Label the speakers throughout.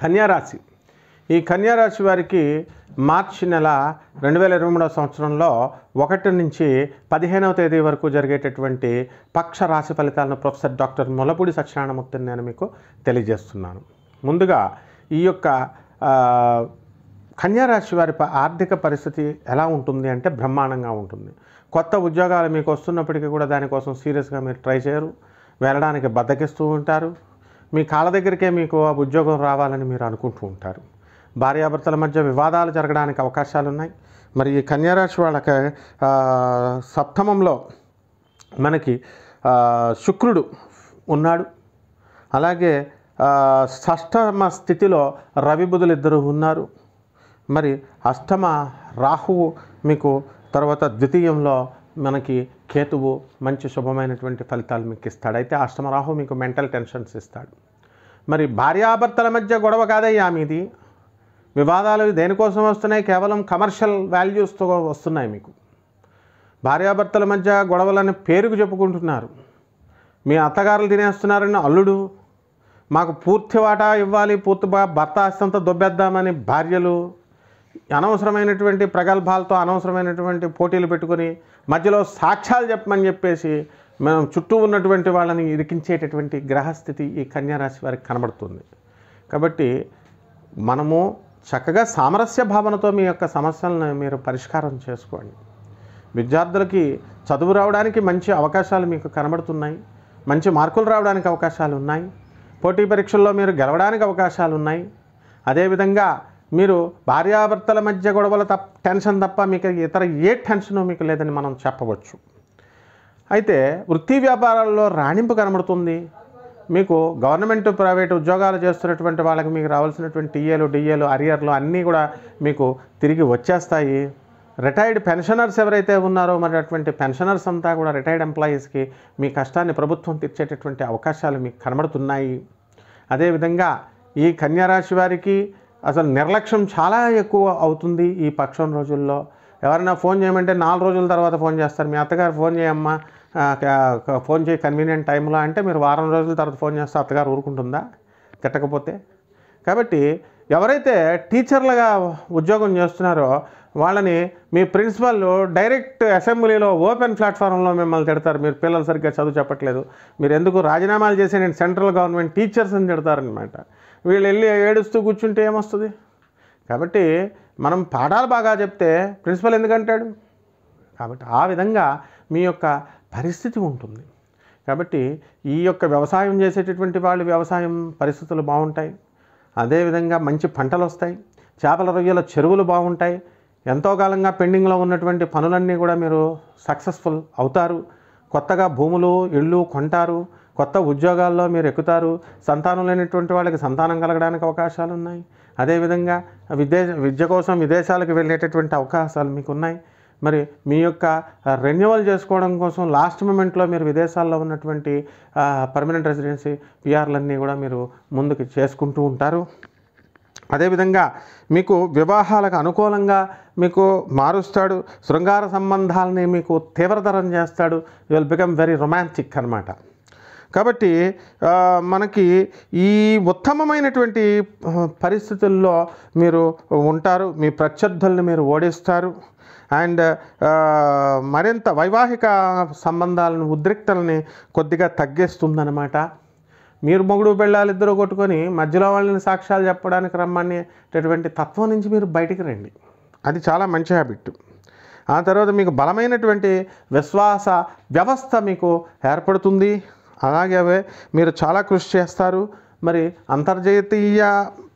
Speaker 1: కన్యారాశి ఈ కన్యారాశి వారికి మార్చి నెల రెండు వేల ఇరవై మూడవ సంవత్సరంలో ఒకటి నుంచి పదిహేనవ తేదీ వరకు జరిగేటటువంటి పక్ష రాశి ఫలితాలను ప్రొఫెసర్ డాక్టర్ ములపూడి సత్యనారాయణమూర్తిని నేను మీకు తెలియజేస్తున్నాను ముందుగా ఈ యొక్క కన్యారాశి వారి ఆర్థిక పరిస్థితి ఎలా ఉంటుంది అంటే బ్రహ్మాండంగా ఉంటుంది కొత్త ఉద్యోగాలు మీకు వస్తున్నప్పటికీ కూడా దానికోసం సీరియస్గా మీరు ట్రై చేయరు వెళ్ళడానికి బద్దకిస్తూ ఉంటారు మీ కాళ్ళ దగ్గరికే మీకు ఆ ఉద్యోగం రావాలని మీరు అనుకుంటూ ఉంటారు భార్యాభర్తల మధ్య వివాదాలు జరగడానికి అవకాశాలు ఉన్నాయి మరి ఈ కన్యారాశి వాళ్ళకి సప్తమంలో మనకి శుక్రుడు ఉన్నాడు అలాగే షష్టమ స్థితిలో రవి బుధులు ఇద్దరు ఉన్నారు మరి అష్టమ రాహువు మీకు తర్వాత ద్వితీయంలో మనకి కేతువు మంచి శుభమైనటువంటి ఫలితాలు మీకు ఇస్తాడు అయితే అష్టమరాహు మీకు మెంటల్ టెన్షన్స్ ఇస్తాడు మరి భార్యాభర్తల మధ్య గొడవ కాదయ్యా మీది వివాదాలు దేనికోసం వస్తున్నాయి కేవలం కమర్షియల్ వాల్యూస్తో వస్తున్నాయి మీకు భార్యాభర్తల మధ్య గొడవలని పేరుకు చెప్పుకుంటున్నారు మీ అత్తగారులు తినేస్తున్నారని అల్లుడు మాకు పూర్తి వాటా ఇవ్వాలి పూర్తి భర్త అస్తంత దొబ్బేద్దామని భార్యలు అనవసరమైనటువంటి ప్రగల్భాలతో అనవసరమైనటువంటి పోటీలు పెట్టుకొని మధ్యలో సాక్ష్యాలు చెప్పమని చెప్పేసి మనం చుట్టూ ఉన్నటువంటి వాళ్ళని ఇరికించేటటువంటి గ్రహస్థితి ఈ కన్యారాశి వారికి కనబడుతుంది కాబట్టి మనము చక్కగా సామరస్య భావనతో మీ యొక్క సమస్యలను మీరు పరిష్కారం చేసుకోండి విద్యార్థులకి చదువు రావడానికి మంచి అవకాశాలు మీకు కనబడుతున్నాయి మంచి మార్కులు రావడానికి అవకాశాలు ఉన్నాయి పోటీ పరీక్షల్లో మీరు గెలవడానికి అవకాశాలు ఉన్నాయి అదేవిధంగా మీరు భార్యాభర్తల మధ్య గొడవల తప్ప టెన్షన్ తప్ప మీకు ఇతర ఏ టెన్షన్ మీకు లేదని మనం చెప్పవచ్చు అయితే వృత్తి వ్యాపారాల్లో రాణింపు కనబడుతుంది మీకు గవర్నమెంట్ ప్రైవేట్ ఉద్యోగాలు చేస్తున్నటువంటి వాళ్ళకి మీకు రావాల్సినటువంటి టీఏలు డిఏలు అరియర్లు అన్నీ కూడా మీకు తిరిగి వచ్చేస్తాయి రిటైర్డ్ పెన్షనర్స్ ఎవరైతే ఉన్నారో మరి అటువంటి పెన్షనర్స్ అంతా కూడా రిటైర్డ్ ఎంప్లాయీస్కి మీ కష్టాన్ని ప్రభుత్వం తీర్చేటటువంటి అవకాశాలు మీకు కనబడుతున్నాయి అదేవిధంగా ఈ కన్యారాశి వారికి అసలు నిర్లక్ష్యం చాలా ఎక్కువ అవుతుంది ఈ పక్షం రోజుల్లో ఎవరైనా ఫోన్ చేయమంటే నాలుగు రోజుల తర్వాత ఫోన్ చేస్తారు మీ అత్తగారు ఫోన్ చేయమ్మా ఫోన్ చేయి కన్వీనియంట్ టైంలో అంటే మీరు వారం రోజుల తర్వాత ఫోన్ చేస్తే అత్తగారు ఊరుకుంటుందా తిట్టకపోతే కాబట్టి ఎవరైతే టీచర్లుగా ఉద్యోగం చేస్తున్నారో వాళ్ళని మీ ప్రిన్సిపల్ డైరెక్ట్ అసెంబ్లీలో ఓపెన్ ప్లాట్ఫారంలో మిమ్మల్ని తిడతారు మీరు పిల్లలు సరిగ్గా చదువు చెప్పట్లేదు మీరు ఎందుకు రాజీనామాలు చేసే నేను సెంట్రల్ గవర్నమెంట్ టీచర్స్ని తిడతారనమాట వీళ్ళు వెళ్ళి ఏడుస్తూ కూర్చుంటే ఏమొస్తుంది కాబట్టి మనం పాఠాలు బాగా చెప్తే ప్రిన్సిపల్ ఎందుకంటాడు కాబట్టి ఆ విధంగా మీ యొక్క పరిస్థితి ఉంటుంది కాబట్టి ఈ యొక్క వ్యవసాయం చేసేటటువంటి వాళ్ళు వ్యవసాయం పరిస్థితులు బాగుంటాయి అదేవిధంగా మంచి పంటలు వస్తాయి చేపల రొయ్యల చెరువులు బాగుంటాయి ఎంతో కాలంగా పెండింగ్లో ఉన్నటువంటి పనులన్నీ కూడా మీరు సక్సెస్ఫుల్ అవుతారు కొత్తగా భూములు ఇళ్ళు కొంటారు కొత్త ఉద్యోగాల్లో మీరు ఎక్కుతారు సంతానం లేనటువంటి వాళ్ళకి సంతానం కలగడానికి అవకాశాలు ఉన్నాయి అదేవిధంగా విదే విద్య కోసం విదేశాలకు వెళ్ళేటటువంటి అవకాశాలు మీకు ఉన్నాయి మరి మీ యొక్క రెన్యువల్ చేసుకోవడం కోసం లాస్ట్ మూమెంట్లో మీరు విదేశాల్లో ఉన్నటువంటి పర్మనెంట్ రెసిడెన్సీ పిఆర్లన్నీ కూడా మీరు ముందుకు చేసుకుంటూ ఉంటారు అదేవిధంగా మీకు వివాహాలకు అనుకూలంగా మీకు మారుస్తాడు శృంగార సంబంధాలని మీకు తీవ్రతరం చేస్తాడు you will become very romantic అనమాట కాబట్టి మనకి ఈ ఉత్తమమైనటువంటి పరిస్థితుల్లో మీరు ఉంటారు మీ ప్రత్యర్థుల్ని మీరు ఓడిస్తారు అండ్ మరింత వైవాహిక సంబంధాలను ఉద్రిక్తల్ని కొద్దిగా తగ్గిస్తుందన్నమాట మీరు మొగుడు పెళ్ళాలిద్దరూ కొట్టుకొని మధ్యలో వాళ్ళని సాక్ష్యాలు చెప్పడానికి రమ్మనేటటువంటి తత్వం నుంచి మీరు బయటికి రండి అది చాలా మంచి హ్యాబిట్ ఆ తర్వాత మీకు బలమైనటువంటి విశ్వాస వ్యవస్థ మీకు ఏర్పడుతుంది అలాగే మీరు చాలా కృషి చేస్తారు మరి అంతర్జాతీయ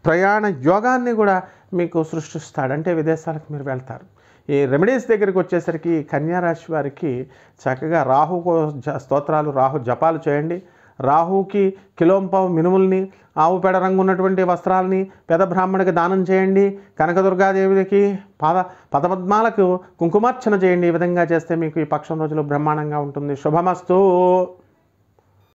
Speaker 1: ప్రయాణ యోగాన్ని కూడా మీకు సృష్టిస్తాడు అంటే విదేశాలకు మీరు వెళ్తారు ఈ రెమెడీస్ దగ్గరికి వచ్చేసరికి కన్యారాశి వారికి చక్కగా రాహు స్తోత్రాలు రాహు జపాలు చేయండి రాహుకి కిలోంపావు మినుముల్ని ఆవు పెడ రంగు ఉన్నటువంటి వస్త్రాలని పెద బ్రాహ్మణికి దానం చేయండి కనకదుర్గాదేవికి పద పదపద్మాలకు కుంకుమార్చన చేయండి ఈ విధంగా చేస్తే మీకు ఈ పక్షం రోజులు బ్రహ్మాండంగా ఉంటుంది శుభమస్తూ